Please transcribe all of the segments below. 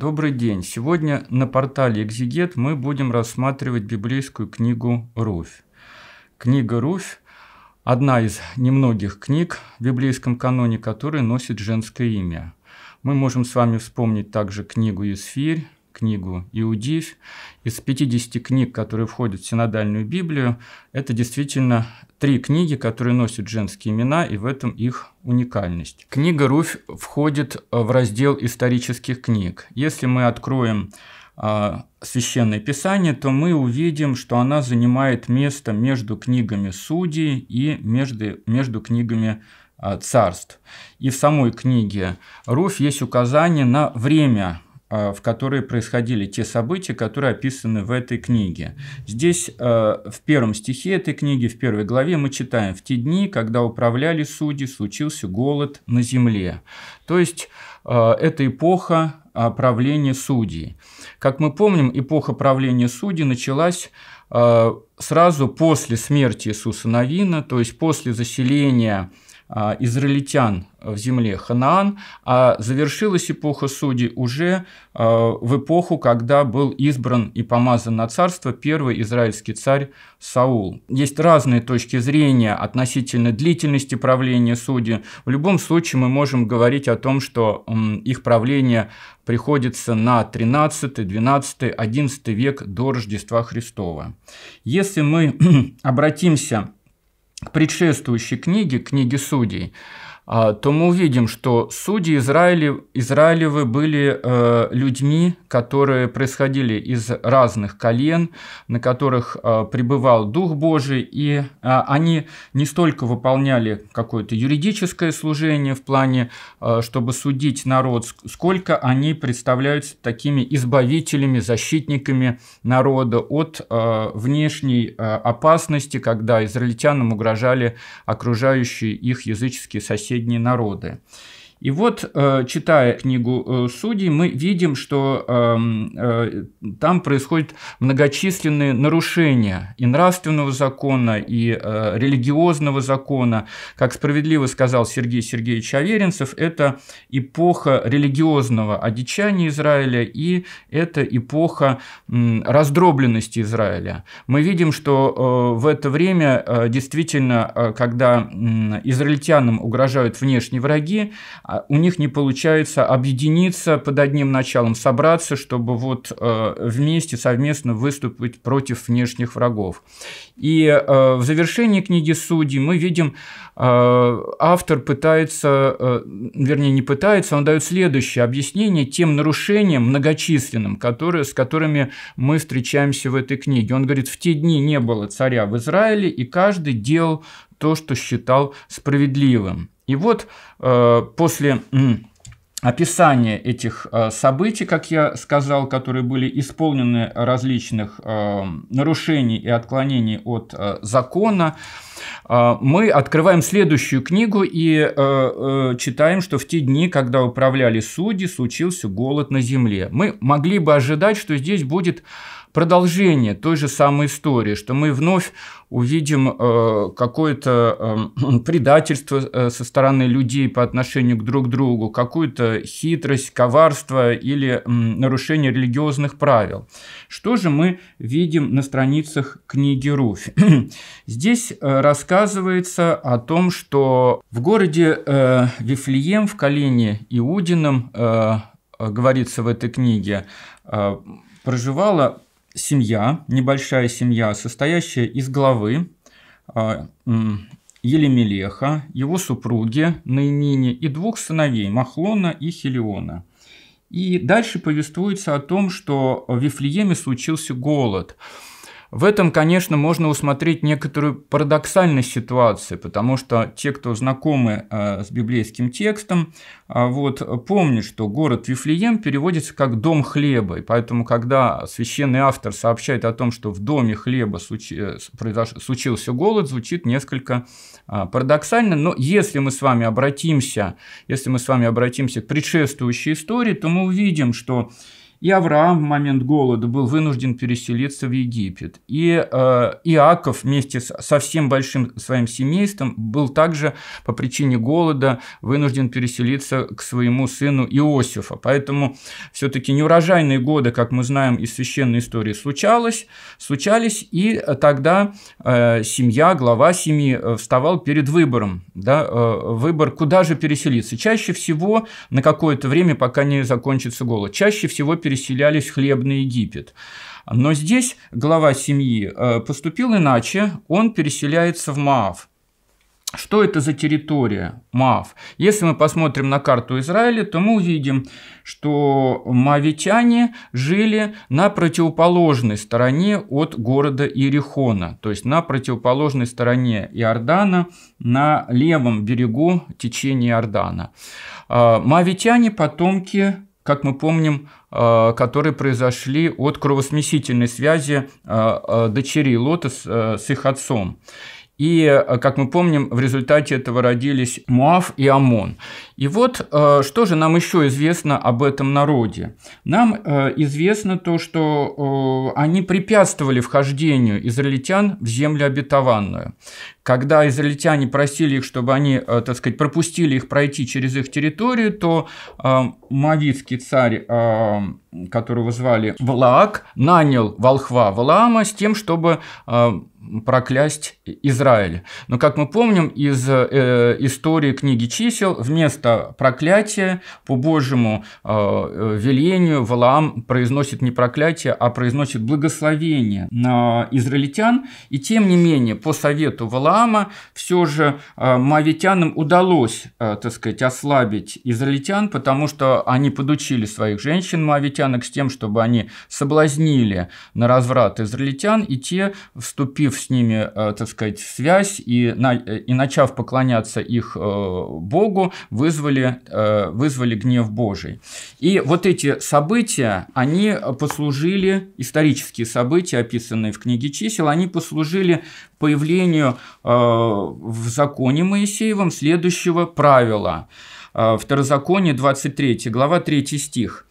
Добрый день. Сегодня на портале Exeget мы будем рассматривать библейскую книгу «Руфь». Книга «Руфь» – одна из немногих книг в библейском каноне, которая носит женское имя. Мы можем с вами вспомнить также книгу «Есфирь», книгу «Иудив». Из 50 книг, которые входят в синодальную Библию, это действительно три книги, которые носят женские имена, и в этом их уникальность. Книга «Руфь» входит в раздел исторических книг. Если мы откроем а, Священное Писание, то мы увидим, что она занимает место между книгами судей и между, между книгами а, царств. И в самой книге Руф есть указание на время а, в которой происходили те события, которые описаны в этой книге. Здесь а, в первом стихе этой книги, в первой главе мы читаем «В те дни, когда управляли судьи, случился голод на земле». То есть а, это эпоха правления судей. Как мы помним, эпоха правления судей началась сразу после смерти Иисуса Новина, то есть после заселения а, израильтян в земле Ханаан, а завершилась эпоха судей уже а, в эпоху, когда был избран и помазан на царство первый израильский царь Саул. Есть разные точки зрения относительно длительности правления судей. В любом случае мы можем говорить о том, что их правление приходится на 13, 12, 11 век до Рождества Христова. Если мы обратимся предшествующей книге, книге судей, а, то мы увидим, что судьи Израиля, Израилевы были э, людьми, которые происходили из разных колен, на которых э, пребывал Дух Божий, и э, они не столько выполняли какое-то юридическое служение в плане, чтобы судить народ, сколько они представляются такими избавителями, защитниками народа от внешней опасности, когда израильтянам угрожали окружающие их языческие соседи последние народы. И вот, э, читая книгу э, судей, мы видим, что эм, э, там происходят многочисленные нарушения и нравственного закона, и религиозного закона. Как справедливо сказал Сергей Сергеевич Аверинцев, это эпоха религиозного одичания Израиля и это эпоха раздробленности Израиля. Мы видим, что в это время действительно, когда израильтянам угрожают внешние враги, а у них не получается объединиться под одним началом, собраться, чтобы вот э, вместе, совместно выступить против внешних врагов. И э, в завершении книги «Судьи» мы видим, э, автор пытается, вернее, не пытается, он дает следующее объяснение тем нарушениям многочисленным, которые, с которыми мы встречаемся в этой книге. Он говорит, в те дни не было царя в Израиле, и каждый делал, то, что считал справедливым. И вот э, после описания этих э, событий, как я сказал, которые были исполнены различных э, нарушений и отклонений от закона, мы открываем следующую книгу и читаем, что в те дни, когда управляли судьи, случился голод на земле. Мы могли бы ожидать, что здесь будет продолжение той же самой истории, что мы вновь увидим э, какое-то э, предательство э, со стороны людей по отношению к друг другу, какую-то хитрость, коварство или э, нарушение религиозных правил. Что же мы видим на страницах книги Руфь? Здесь э, рассказывается о том, что в городе э, Вифлеем в колене Иудином, э, э, говорится в этой книге, э, проживало семья, небольшая семья, состоящая из главы а, Елемелеха, его супруги Наимини и двух сыновей Махлона и Хелиона. И дальше повествуется о том, что в Вифлееме случился голод – в этом, конечно, можно усмотреть некоторую парадоксальность ситуации, потому что те, кто знакомы э, с библейским текстом, э, вот, помнят, что город Вифлеем переводится как «дом хлеба», и поэтому, когда священный автор сообщает о том, что в доме хлеба э, случился голод, звучит несколько парадоксально, но если мы с вами обратимся, если мы с вами обратимся к предшествующей истории, то мы увидим, что и Авраам в момент голода был вынужден переселиться в Египет. И э, Иаков вместе со всем большим своим семейством был также по причине голода вынужден переселиться к своему сыну Иосифа. Поэтому все-таки неурожайные годы, как мы знаем из священной истории, случалось, случались, и тогда э, семья, глава семьи э, вставал перед выбором. Да, э, выбор, куда же переселиться. Чаще всего на какое-то время, пока не закончится голод, чаще всего переселиться переселялись в хлебный Египет. Но здесь глава семьи э, поступил иначе, он переселяется в Маав. Что это за территория Маав? Если мы посмотрим на карту Израиля, то мы увидим, что мавитяне жили на противоположной стороне от города Иерихона, то есть на противоположной стороне Иордана, на левом берегу течения Иордана. Э, мавитяне – потомки как мы помним, э, которые произошли от кровосмесительной связи э, э, дочерей Лота с их отцом. И, как мы помним, в результате этого родились Муав и Амон. И вот э, что же нам еще известно об этом народе? Нам э, известно то, что э, они препятствовали вхождению израильтян в землю обетованную. Когда израильтяне просили их, чтобы они, так сказать, пропустили их пройти через их территорию, то мавитский царь, которого звали Валаак, нанял волхва Валаама с тем, чтобы проклясть Израиль. Но, как мы помним из э, истории книги чисел, вместо проклятия по Божьему э, э, велению Валаам произносит не проклятие, а произносит благословение на израильтян. И тем не менее, по совету Валаама, все же э, мавитянам удалось, э, так сказать, ослабить израильтян, потому что они подучили своих женщин мавитянок с тем, чтобы они соблазнили на разврат израильтян, и те, вступив с ними, э, так сказать, связь и, на, э, и начав поклоняться их э, Богу, вызвали, вызвали гнев Божий. И вот эти события, они послужили, исторические события, описанные в книге чисел, они послужили появлению в законе Моисеевом следующего правила. Второзаконие, 23 глава, 3 стих.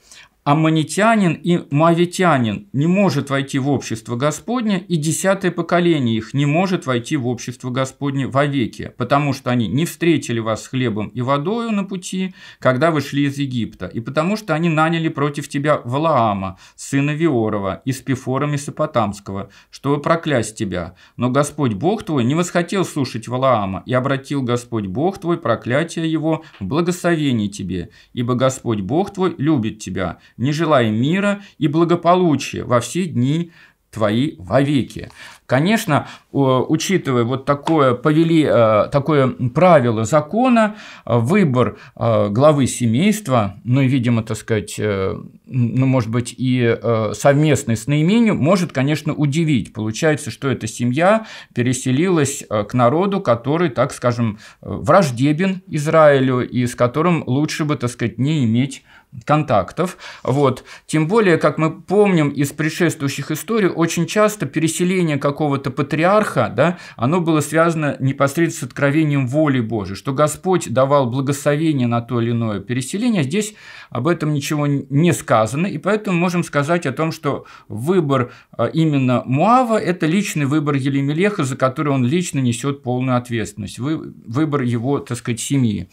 Аммонитянин и Мавитянин не может войти в общество Господне, и десятое поколение их не может войти в общество Господне вовеки, потому что они не встретили вас с хлебом и водою на пути, когда вы шли из Египта, и потому что они наняли против тебя Валаама, сына Виорова, и с Пифором Месопотамского, чтобы проклясть тебя. Но Господь Бог твой не восхотел слушать Валаама, и обратил Господь Бог твой проклятие его в благословение тебе, ибо Господь Бог твой любит тебя, не желай мира и благополучия во все дни твои вовеки. Конечно, учитывая вот такое, повели, э, такое правило закона, выбор э, главы семейства, ну и, видимо, так сказать, э, ну, может быть, и совместный с наименем, может, конечно, удивить. Получается, что эта семья переселилась к народу, который, так скажем, враждебен Израилю и с которым лучше бы, так сказать, не иметь контактов. Вот. Тем более, как мы помним из предшествующих историй, очень часто переселение как какого-то патриарха, да, оно было связано непосредственно с откровением воли Божией, что Господь давал благословение на то или иное переселение. Здесь об этом ничего не сказано, и поэтому можем сказать о том, что выбор а, именно Муава – это личный выбор Елемелеха, за который он лично несет полную ответственность, выбор его, так сказать, семьи.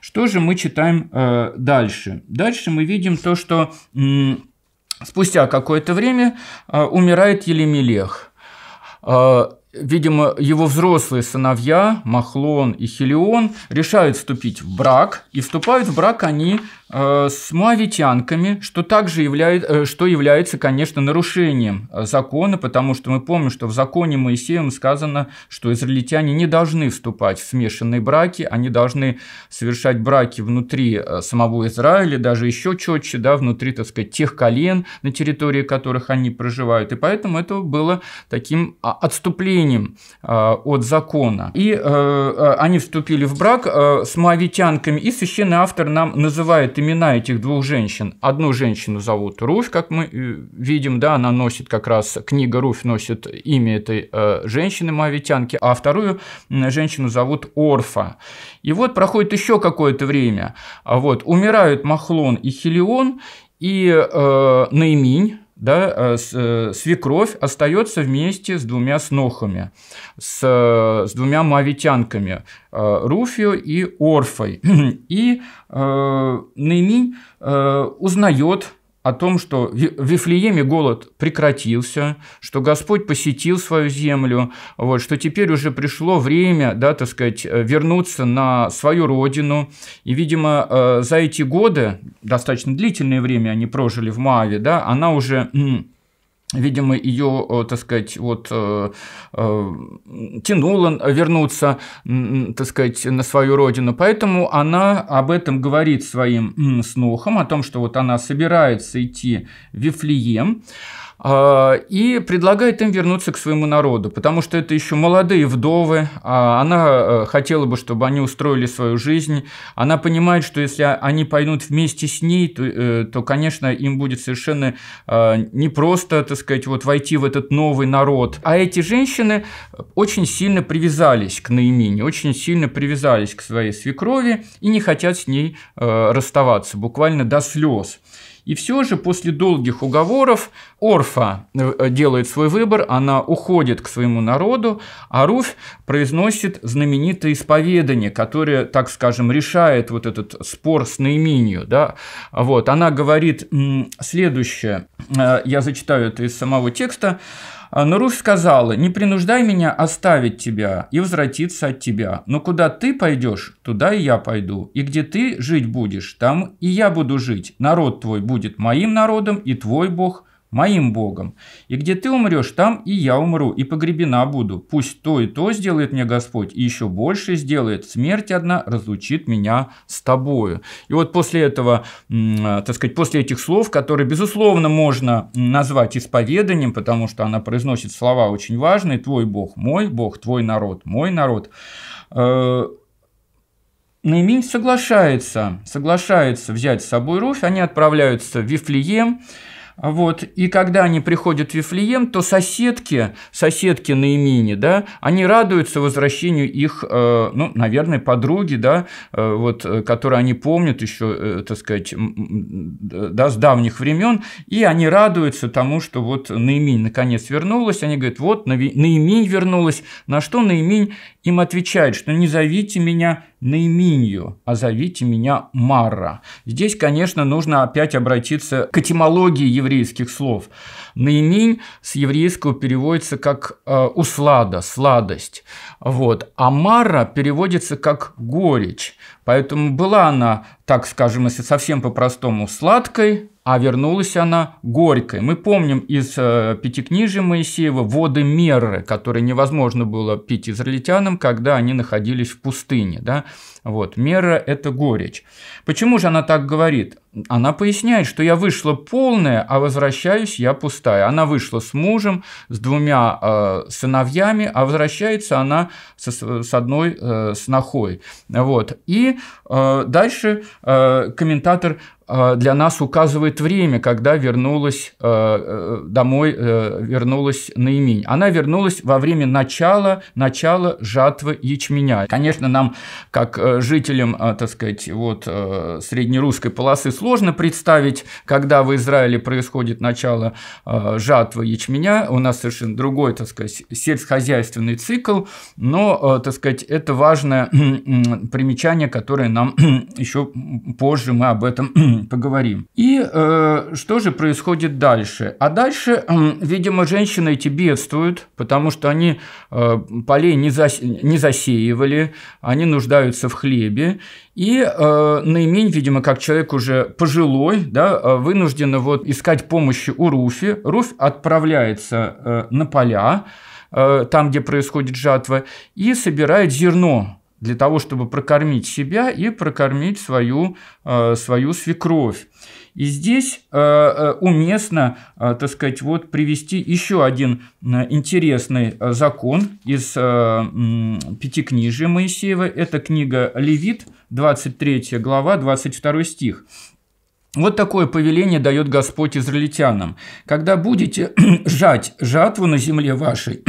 Что же мы читаем э, дальше? Дальше мы видим то, что Спустя какое-то время э, умирает Елемелех. А, видимо, его взрослые сыновья, Махлон и Хелион, решают вступить в брак, и вступают в брак они Э, с муавитянками, что также является, э, что является, конечно, нарушением э, закона, потому что мы помним, что в законе Моисеем сказано, что израильтяне не должны вступать в смешанные браки, они должны совершать браки внутри самого Израиля, даже еще четче, да, внутри, так сказать, тех колен, на территории которых они проживают. И поэтому это было таким а, отступлением от закона. И они вступили в брак с муавитянками, и священный автор нам называет имена этих двух женщин. Одну женщину зовут Руфь, как мы э, видим, да, она носит как раз, книга Руфь носит имя этой э, женщины-моавитянки, а вторую женщину зовут Орфа. И вот проходит еще какое-то время, а вот, умирают Махлон и Хелион, и э, Наиминь, да, э, э, свекровь остается вместе с двумя снохами, с, э, с двумя мавитянками, Руфио и Орфой. И э, Нейминь э, узнает о том, что в Вифлееме голод прекратился, что Господь посетил свою землю, вот, что теперь уже пришло время, да, так сказать, э, вернуться на свою родину. И, видимо, э, за эти годы, достаточно длительное время они прожили в Мааве, да, она уже Видимо, ее, э, так сказать, вот э, э, тянуло вернуться, так сказать, на свою родину. Поэтому она об этом говорит своим снохам, о том, что вот она собирается идти в Вифлеем. А, и предлагает им вернуться к своему народу, потому что это еще молодые вдовы, а она э, хотела бы, чтобы они устроили свою жизнь, она понимает, что если а, они пойдут вместе с ней, то, э, то конечно, им будет совершенно э, непросто, так сказать, вот войти в этот новый народ. А эти женщины очень сильно привязались к Наимине, очень сильно привязались к своей свекрови и не хотят с ней расставаться, буквально до слез. И все же после долгих уговоров Орфа э, делает свой выбор, она уходит к своему народу, а Руфь произносит знаменитое исповедание, которое, так скажем, решает вот этот спор с наименью. Да? Вот, она говорит следующее, э, я зачитаю это из самого текста, но Руфь сказала, «Не принуждай меня оставить тебя и возвратиться от тебя, но куда ты пойдешь, туда и я пойду, и где ты жить будешь, там и я буду жить, народ твой будет моим народом, и твой Бог моим Богом. И где ты умрешь, там и я умру, и погребена буду. Пусть то и то сделает мне Господь, и еще больше сделает. Смерть одна разлучит меня с тобою. И вот после этого, э, так сказать, после этих слов, которые, безусловно, можно назвать исповеданием, потому что она произносит слова очень важные, «Твой Бог мой, Бог твой народ мой народ», э, Наимин соглашается, соглашается взять с собой Руфь, они отправляются в Вифлеем, вот. И когда они приходят в Вифлеем, то соседки, соседки на имени, да, они радуются возвращению их, э, ну, наверное, подруги, да, э, вот, э, которую они помнят еще, так сказать, да, с давних времен, и они радуются тому, что вот Наимень наконец вернулась, они говорят, вот Наимень вернулась, на что Наимень им отвечает, что не зовите меня Наименью, а зовите меня Марра. Здесь, конечно, нужно опять обратиться к этимологии еврея древнееврейских слов. Наимень с еврейского переводится как э, услада, сладость. Вот. А мара переводится как горечь. Поэтому была она, так скажем, если совсем по-простому, сладкой, а вернулась она горькой. Мы помним из э, Пятикнижия Моисеева воды меры, которые невозможно было пить израильтянам, когда они находились в пустыне. Да? Вот, мера – это горечь. Почему же она так говорит? Она поясняет, что я вышла полная, а возвращаюсь я пустая. Она вышла с мужем, с двумя э, сыновьями, а возвращается она со, с одной э, снохой. Вот. И э, дальше э, комментатор э, для нас указывает время, когда вернулась э, э, домой, вернулась наимень. Она вернулась во время начала, начала жатвы ячменя. Конечно, нам, как Э, жителям, а, так сказать, вот э, среднерусской полосы сложно представить, когда в Израиле происходит начало э, жатвы ячменя, у нас совершенно другой, так сказать, сельскохозяйственный цикл, но, так сказать, это важное примечание, которое нам еще позже мы об этом поговорим. И что же происходит дальше? А дальше, видимо, женщины эти бедствуют, потому что они полей не, зас... засеивали, они нуждаются в хлебе. И э, Наимень, видимо, как человек уже пожилой, да, э, вынуждена вот искать помощи у Руфи. Руфь отправляется э, на поля, э, там, где происходит жатва, и собирает зерно для того, чтобы прокормить себя и прокормить свою, э, свою свекровь. И здесь э, э, уместно, так сказать, вот привести еще один интересный закон из Пятикнижия Моисеева. Это книга «Левит», 23 глава, 22 стих – вот такое повеление дает Господь израильтянам. Когда будете жать жатву на земле вашей,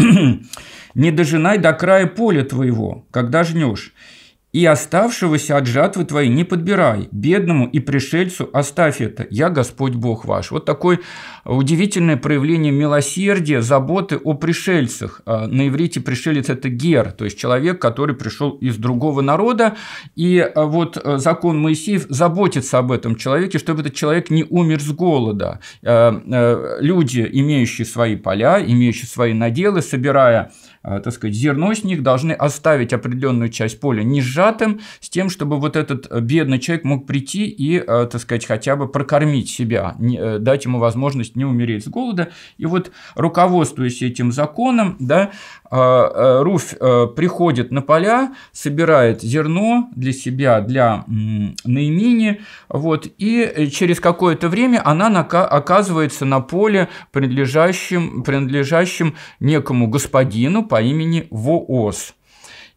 не дожинай до края поля твоего, когда жнешь и оставшегося от жатвы твоей не подбирай. Бедному и пришельцу оставь это. Я Господь Бог ваш». Вот такое удивительное проявление милосердия, заботы о пришельцах. А, на иврите пришелец – это гер, то есть человек, который пришел из другого народа. И а, вот а, закон Моисеев заботится об этом человеке, чтобы этот человек не умер с голода. Люди, имеющие свои поля, имеющие свои наделы, собирая Э, так сказать, зерно с них, должны оставить определенную часть поля не сжатым, с тем, чтобы вот этот э, бедный человек мог прийти и, э, так сказать, хотя бы прокормить себя, дать ему возможность не умереть с голода. И вот руководствуясь этим законом, да, а, э, Руфь э, приходит на поля, собирает зерно для себя, для наимини, вот, и через какое-то время она оказывается на поле, принадлежащем, принадлежащем некому господину по имени Воос.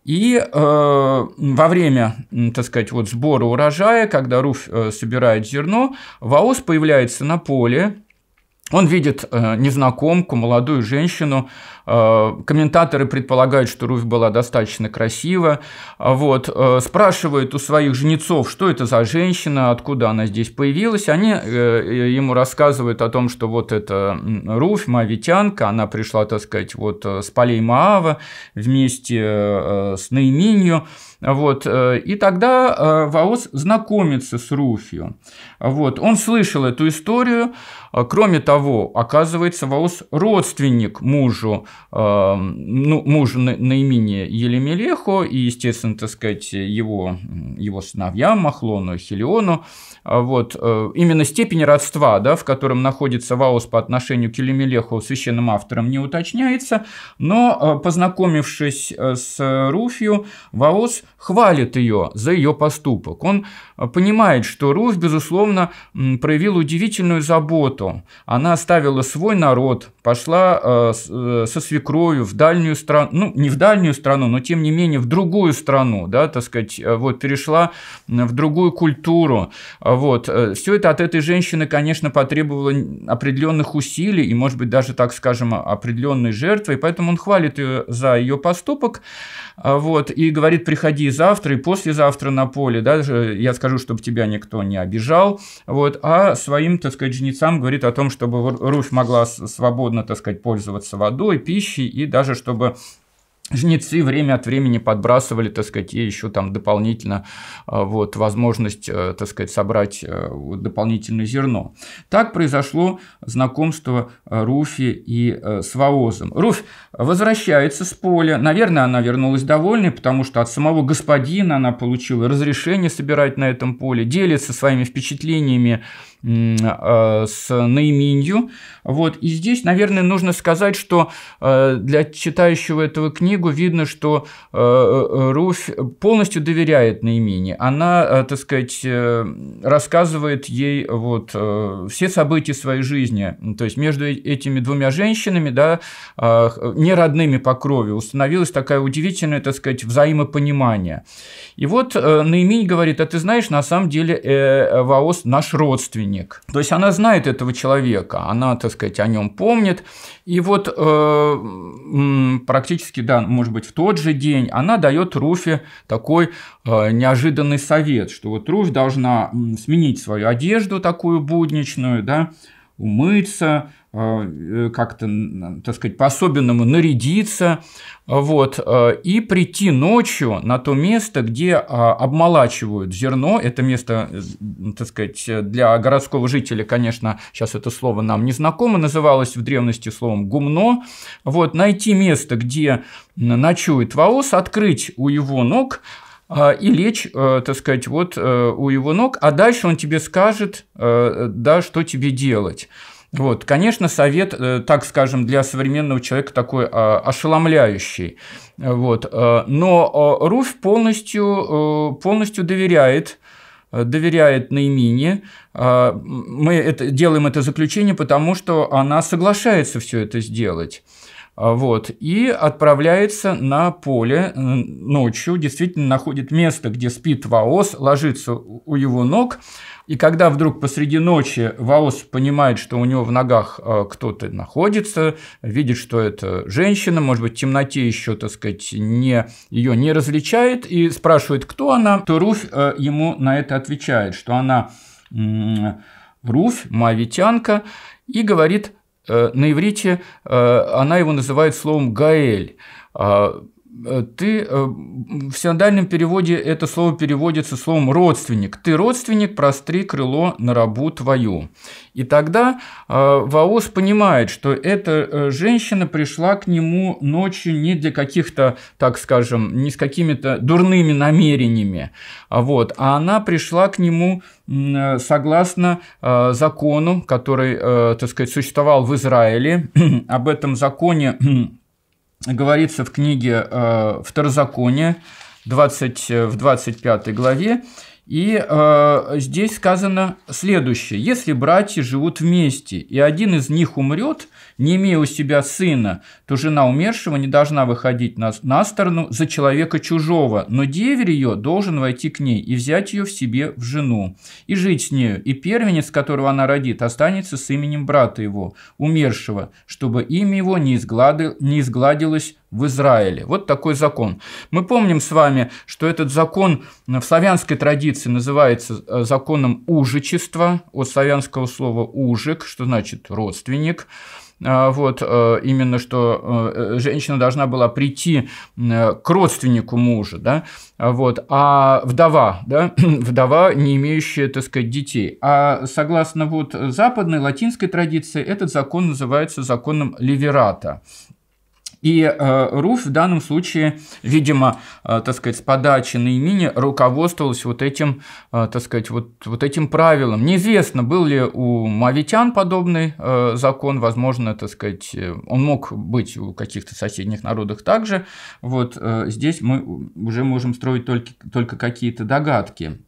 И э, во время, так сказать, вот сбора урожая, когда Руфь э, собирает зерно, Воос появляется на поле, он видит незнакомку, молодую женщину, Э, комментаторы предполагают, что Руфь была достаточно красива. А вот. Э, спрашивают у своих жнецов, что это за женщина, откуда она здесь появилась. Они э, ему рассказывают о том, что вот это Руфь, мавитянка, она пришла, так сказать, вот с полей Маава вместе с Наиминью. Вот. И тогда Ваос знакомится с Руфью. Вот. Он слышал эту историю. Кроме того, оказывается, Ваос родственник мужу Эм, ну, мужу наименее Елемелеху и, естественно, так сказать, его, его сыновьям Махлону, Хелиону. А вот. Э, именно степень родства, да, в котором находится Ваос по отношению к Елемелеху священным автором, не уточняется, но, э, познакомившись э, с Руфью, Ваос хвалит ее за ее поступок. Он понимает, что Руфь, безусловно, проявила удивительную заботу. Она оставила свой народ, пошла со свекровью в дальнюю страну, ну, не в дальнюю страну, но тем не менее в другую страну, да, так сказать, э, вот, перешла в другую культуру, вот. Э, Все это от этой женщины, конечно, потребовало определенных усилий и, может быть, даже, так скажем, определенной жертвы, и поэтому он хвалит ее за ее поступок, а, вот, и говорит, приходи завтра и послезавтра на поле, да, я скажу, чтобы тебя никто не обижал, вот, а своим, так сказать, жнецам говорит о том, чтобы Русь могла свободно, так сказать, пользоваться водой, пить, пищи и даже чтобы Жнецы время от времени подбрасывали, так сказать, ей еще там дополнительно э, вот, возможность, э, так сказать, собрать э, дополнительное зерно. Так произошло знакомство Руфи и с Ваозом. Руфь возвращается с поля. Наверное, она вернулась довольной, потому что от самого господина она получила разрешение собирать на этом поле, делится своими впечатлениями Э, с наименью. Вот. И здесь, наверное, нужно сказать, что э, для читающего этого книгу видно, что э, Руфь полностью доверяет Наимине. Она, так сказать, рассказывает ей вот все события своей жизни. То есть между этими двумя женщинами, да, не родными по крови, установилась такая удивительная, так сказать, взаимопонимание. И вот Наимень говорит, а ты знаешь, на самом деле Ваос наш родственник родственник. То есть она знает этого человека, она, так сказать, о нем помнит. И вот э, практически, да, может быть, в тот же день она дает Руфе такой э, неожиданный совет, что вот Руфь должна сменить свою одежду такую будничную, да, умыться, а, э, как-то, так сказать, по-особенному нарядиться, вот, а, и прийти ночью на то место, где а, обмолачивают зерно. Это место, э, так сказать, для городского жителя, конечно, сейчас это слово нам не знакомо, называлось в древности словом «гумно». Вот, найти место, где ночует Ваос, открыть у его ног а, и лечь, э, так сказать, вот э, у его ног, а дальше он тебе скажет, э, да, что тебе делать. Вот, конечно, совет, так скажем, для современного человека такой а, ошеломляющий. Вот, но Руф полностью, полностью доверяет доверяет Наимине. А, мы это, делаем это заключение, потому что она соглашается все это сделать. А, вот, и отправляется на поле ночью, действительно находит место, где спит Ваос, ложится у его ног, и когда вдруг посреди ночи Ваос понимает, что у него в ногах а, кто-то находится, видит, что это женщина, может быть, в темноте еще, так сказать, не, ее не различает, и спрашивает, кто она, то Руфь э, ему на это отвечает, что она Руфь, мавитянка, и говорит, Э, на иврите э, она его называет словом «гаэль», а, Э, ты э, в синодальном переводе это слово переводится словом «родственник». «Ты родственник, простри крыло на рабу твою». И тогда э, Ваос понимает, что эта женщина пришла к нему ночью не для каких-то, так скажем, не с какими-то дурными намерениями, а вот, а она пришла к нему согласно закону, который, так сказать, существовал в Израиле. Об этом законе говорится в книге э, «Второзаконие», 20, э, в 25 главе, и э, здесь сказано следующее. Если братья живут вместе, и один из них умрет, не имея у себя сына, то жена умершего не должна выходить на, на сторону за человека чужого, но деверь ее должен войти к ней и взять ее в себе в жену, и жить с нею, и первенец, которого она родит, останется с именем брата его, умершего, чтобы имя его не, изгладил, не изгладилось в Израиле. Вот такой закон. Мы помним с вами, что этот закон в славянской традиции называется э, законом ужичества, от славянского слова «ужик», что значит «родственник» а, вот, э, именно что э, женщина должна была прийти к родственнику мужа, да, вот, а вдова, да, вдова, не имеющая, так сказать, детей. А согласно вот западной латинской традиции, этот закон называется законом Ливерата. И э, Руф в данном случае, видимо, э, так сказать, с подачи на имени руководствовалась вот этим, э, так сказать, вот, вот этим правилом. Неизвестно, был ли у мавитян подобный закон, возможно, так сказать, он мог быть у каких-то соседних народов также. Вот здесь мы уже можем строить только, только какие-то догадки.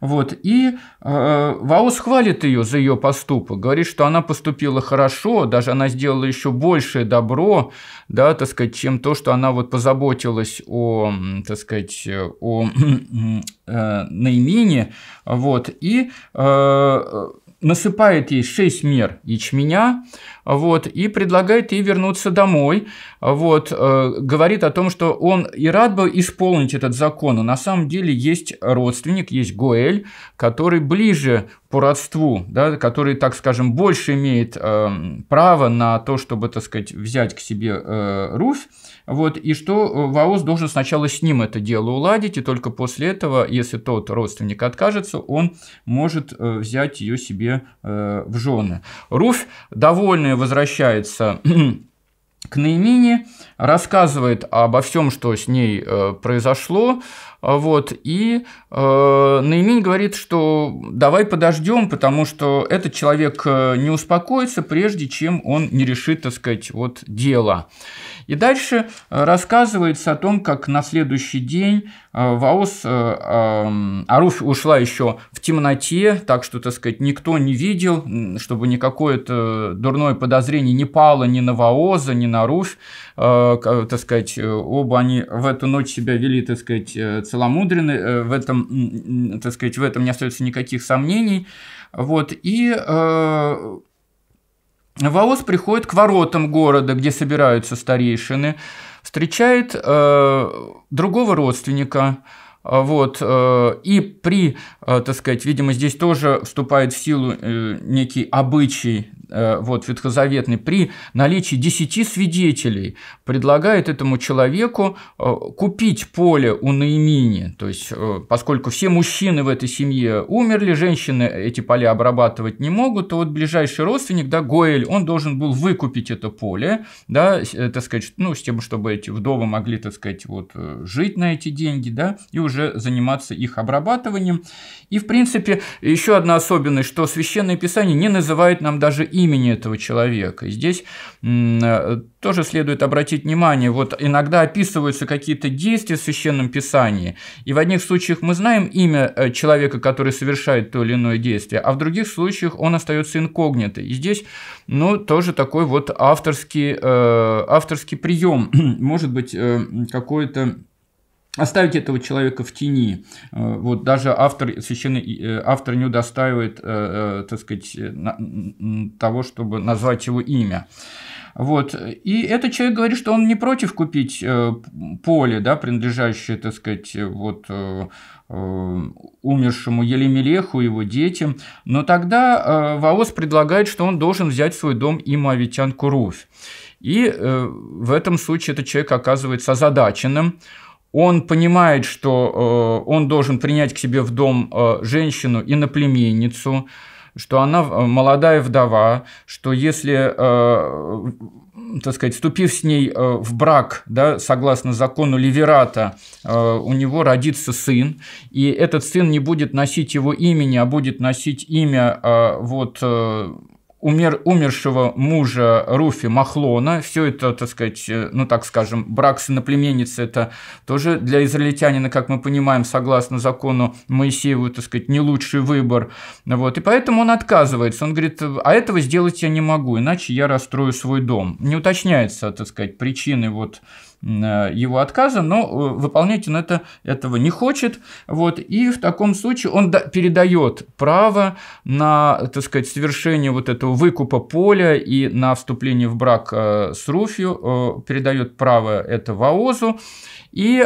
Вот. И э, Ваус хвалит ее за ее поступок, говорит, что она поступила хорошо, даже она сделала еще большее добро, да, так сказать, чем то, что она вот позаботилась о, так сказать, э, о э, наимене, вот, и э, э насыпает ей 6 мер ячменя, вот, и предлагает ей вернуться домой, вот, э, говорит о том, что он и рад бы исполнить этот закон, но на самом деле есть родственник, есть Гоэль, который ближе по родству, да, который, так скажем, больше имеет э, право на то, чтобы, так сказать, взять к себе э, Русь, вот, и что э, Ваос должен сначала с ним это дело уладить, и только после этого, если тот родственник откажется, он может э, взять ее себе э, в жены. Руфь довольна Красная возвращается к Наимине, рассказывает обо всем, что с ней э, произошло, а вот, и э, Наимень говорит, что давай подождем, потому что этот человек э, не успокоится, прежде чем он не решит, так сказать, вот дело. И дальше э, рассказывается о том, как на следующий день э, Ваос эм, Аруф ушла еще в темноте, так что, так сказать, никто не видел, чтобы никакое-то дурное подозрение не пало ни на Ваоза, ни на Руфь. Э, э, так сказать, э, оба они в эту ночь себя вели, так сказать, целомудренно, в этом, так сказать, в этом не остается никаких сомнений. Вот, и Ваос приходит к воротам города, где собираются старейшины, встречает э, другого родственника, вот, э, и при, э, так сказать, видимо, здесь тоже вступает в силу э, некий обычай, Э, вот, ветхозаветный при наличии 10 свидетелей предлагает этому человеку э, купить поле у Наимини, то есть э, поскольку все мужчины в этой семье умерли, женщины эти поля обрабатывать не могут, то вот ближайший родственник, да, Гоэль, он должен был выкупить это поле, да, так сказать, ну, с тем, чтобы эти вдовы могли, так сказать, вот жить на эти деньги, да, и уже заниматься их обрабатыванием. И, в принципе, еще одна особенность, что Священное Писание не называет нам даже имя имени этого человека. И здесь э, тоже следует обратить внимание, вот иногда описываются какие-то действия в Священном Писании, и в одних случаях мы знаем имя э, человека, который совершает то или иное действие, а в других случаях он остается инкогнито. И здесь, ну, тоже такой вот авторский, э, авторский прием, может быть, э, какое-то оставить этого человека в тени. Э, вот даже автор, священный, э, автор не удостаивает, э, так сказать, того, чтобы назвать его имя. Вот. И этот человек говорит, что он не против купить поле, да, принадлежащее, так сказать, вот, умершему Елемелеху и его детям. Но тогда Ваос предлагает, что он должен взять в свой дом и мавитянку Руфь. И в этом случае этот человек оказывается озадаченным, он понимает, что э, он должен принять к себе в дом э, женщину и наплеменницу, что она э, молодая вдова, что если, так сказать, вступив с ней в брак, да, согласно закону Ливерата, у него родится сын, и этот сын не будет носить его имени, а будет носить имя вот умер, умершего мужа Руфи Махлона. Все это, так сказать, э, ну так скажем, брак сыноплеменницы – это тоже для израильтянина, как мы понимаем, согласно закону Моисееву, так сказать, не лучший выбор. Вот. И поэтому он отказывается. Он говорит, а этого сделать я не могу, иначе я расстрою свой дом. Не уточняется, так сказать, причины вот Э, его отказа, но э, выполнять он это, этого не хочет. Вот, и в таком случае он передает право на так сказать, совершение вот этого выкупа поля и на вступление в брак э, с Руфью, передает право это Ваозу и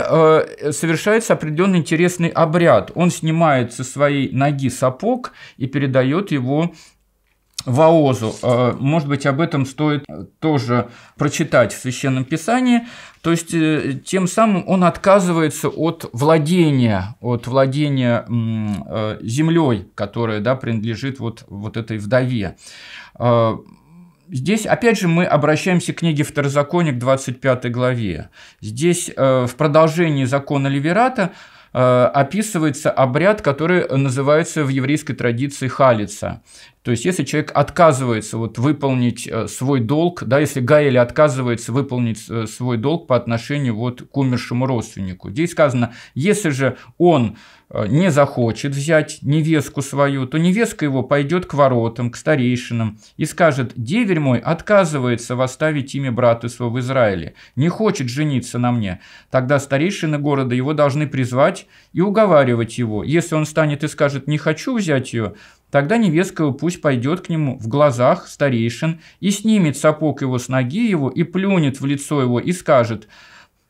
совершается определенный интересный обряд. Он снимает со своей ноги сапог и передает его Ваозу. Э, может быть, об этом стоит тоже прочитать в Священном Писании. То есть, э, тем самым он отказывается от владения, от владения э, землей, которая да, принадлежит вот, вот этой вдове. Здесь, опять же, мы обращаемся к книге Второзакония, к 25 главе. Здесь в продолжении закона Леверата описывается обряд, который называется в еврейской традиции халица. То есть, если человек отказывается вот выполнить э, свой долг, да, если Гаэль отказывается выполнить э, свой долг по отношению вот к умершему родственнику. Здесь сказано, если же он э, не захочет взять невестку свою, то невестка его пойдет к воротам, к старейшинам и скажет, деверь мой отказывается восставить имя брата своего в Израиле, не хочет жениться на мне. Тогда старейшины города его должны призвать и уговаривать его. Если он станет и скажет, не хочу взять ее, Тогда Невецкого пусть пойдет к нему в глазах старейшин и снимет сапог его с ноги его и плюнет в лицо его и скажет –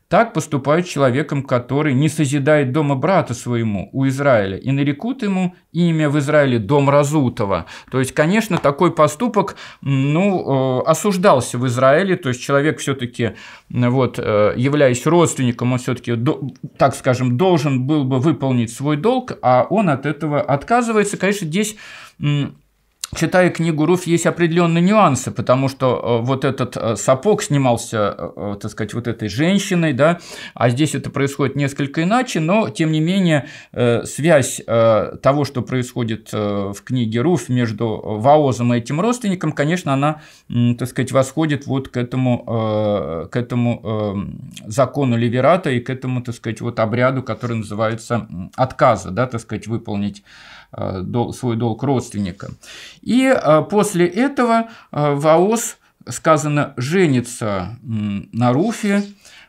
так поступают человеком, который не созидает дома брата своему у Израиля, и нарекут ему имя в Израиле «дом разутого». То есть, конечно, такой поступок ну, э, осуждался в Израиле, то есть человек все-таки, э, вот, э, являясь родственником, он все-таки, так скажем, должен был бы выполнить свой долг, а он от этого отказывается. Конечно, здесь читая книгу Руф, есть определенные нюансы, потому что э, вот этот э, сапог снимался, э, так сказать, вот этой женщиной, да, а здесь это происходит несколько иначе, но, тем не менее, связь того, что происходит в книге Руф между Ваозом и этим родственником, конечно, она, так сказать, восходит вот к этому, к этому закону Леверата и к этому, так сказать, вот обряду, который называется отказа, да, так сказать, выполнить Э, свой долг родственникам. И э, после этого э, Ваос, сказано, женится на Руфе,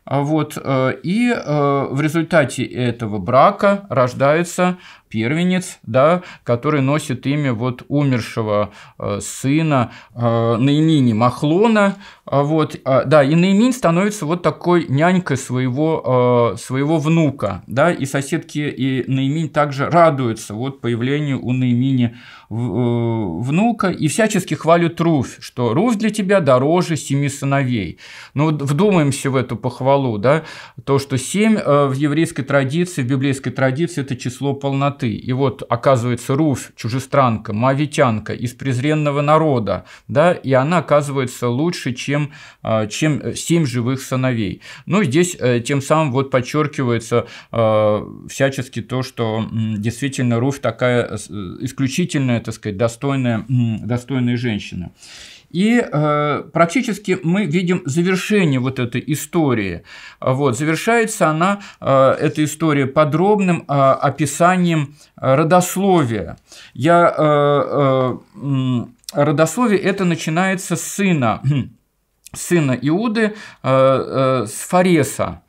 вот, и в результате этого брака рождается первенец, да, который носит имя вот умершего э, сына э, Наимини Махлона. А вот, а, да, и Наимин становится вот такой нянькой своего, э, своего внука, да, и соседки и Наимин также радуются вот появлению у Наимини внука и всячески хвалят Руфь, что Руфь для тебя дороже семи сыновей. Ну, вот вдумаемся в эту похвалу, да, то, что семь в еврейской традиции, в библейской традиции – это число полноты темноты. И вот, оказывается, Руфь, чужестранка, мавитянка из презренного народа, да, и она оказывается лучше, чем, а, чем э, семь живых сыновей. Ну, здесь э, тем самым вот подчеркивается а, всячески то, что действительно Руфь такая э, исключительная, так сказать, достойная, достойная женщина. И э, практически мы видим завершение вот этой истории. Вот, завершается она, э, эта история, подробным э, описанием э, родословия. Я, э, э, родословие это начинается с сына, сына Иуды, э, э, с Фареса.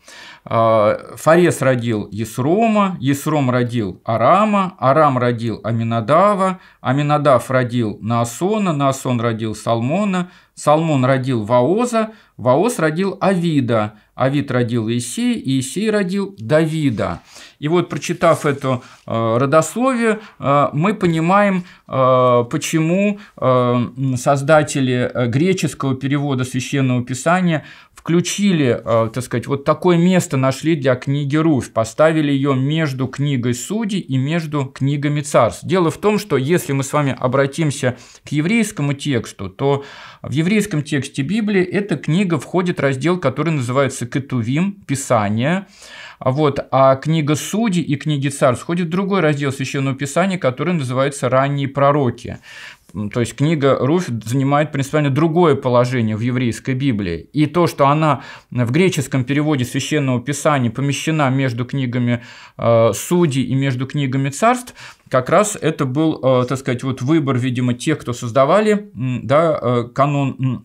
А, Фарес родил Есрома, Есром родил Арама, Арам родил Аминадава, Аминадав родил Наасона, Наасон родил Салмона, Салмон родил Ваоза, Ваоз родил Авида, Авид родил Иисей, и Иисей родил Давида. И вот, прочитав это э, родословие, э, мы понимаем, э, почему создатели греческого перевода Священного Писания включили, так сказать, вот такое место нашли для книги Руфь, поставили ее между книгой Судей и между книгами Царств. Дело в том, что если мы с вами обратимся к еврейскому тексту, то в еврейском еврейском тексте Библии эта книга входит в раздел, который называется «Кетувим» – «Писание». Вот, а книга «Судей» и книги Царь входит в другой раздел Священного Писания, который называется «Ранние пророки». То есть книга Руфь занимает принципиально другое положение в еврейской Библии. И то, что она в греческом переводе священного писания помещена между книгами э, судей и между книгами царств, как раз это был, э, так сказать, вот выбор, видимо, тех, кто создавали да, э, канон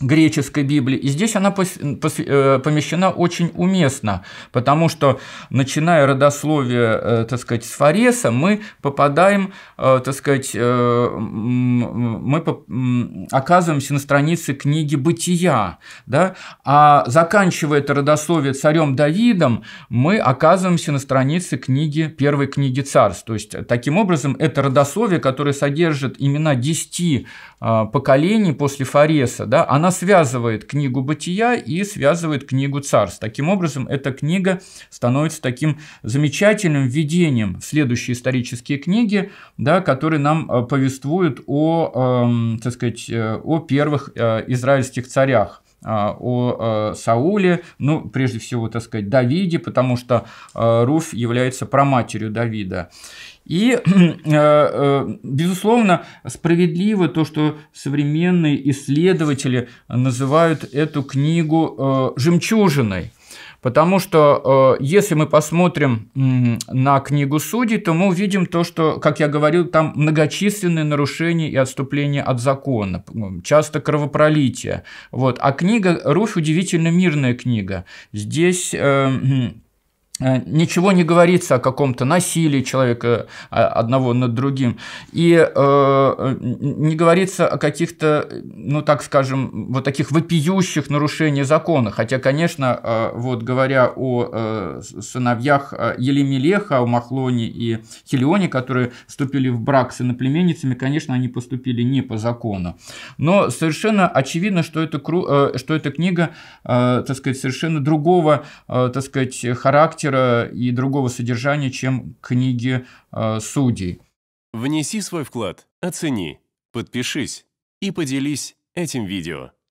греческой Библии. И здесь она э, помещена очень уместно, потому что, начиная родословие, э, так сказать, с Фареса, мы попадаем, э, так сказать, мы оказываемся на странице книги «Бытия», да? а заканчивая это родословие царем Давидом, мы оказываемся на странице книги, первой книги царств. То есть, таким образом, это родословие, которое содержит имена десяти поколений после Фареса, да, оно она связывает книгу бытия и связывает книгу царств. Таким образом, эта книга становится таким замечательным введением в следующие исторические книги, да, которые нам э, повествуют эм, э, э, о, э, так сказать, о первых израильских царях о Сауле, ну, прежде всего, так сказать, Давиде, потому что Руф является проматерью Давида. И, э, э, безусловно, справедливо то, что современные исследователи называют эту книгу э, «жемчужиной». Потому что если мы посмотрим на книгу судей, то мы увидим то, что, как я говорил, там многочисленные нарушения и отступления от закона, часто кровопролитие. Вот. А книга «Руфь» удивительно мирная книга. Здесь Э, ничего не говорится о каком-то насилии человека э, одного над другим. И э, э не говорится о каких-то, ну так скажем, вот таких вопиющих нарушениях закона. Хотя, конечно, э, вот говоря о э, сыновьях Елемелеха, о Махлоне и Хелионе, которые вступили в брак с иноплеменницами, конечно, они поступили не по закону. Но совершенно очевидно, что, это, э, что эта книга, э, так сказать, совершенно другого, э, так сказать, характера характера и другого содержания, чем книги э, судей. Внеси свой вклад, оцени, подпишись и поделись этим видео.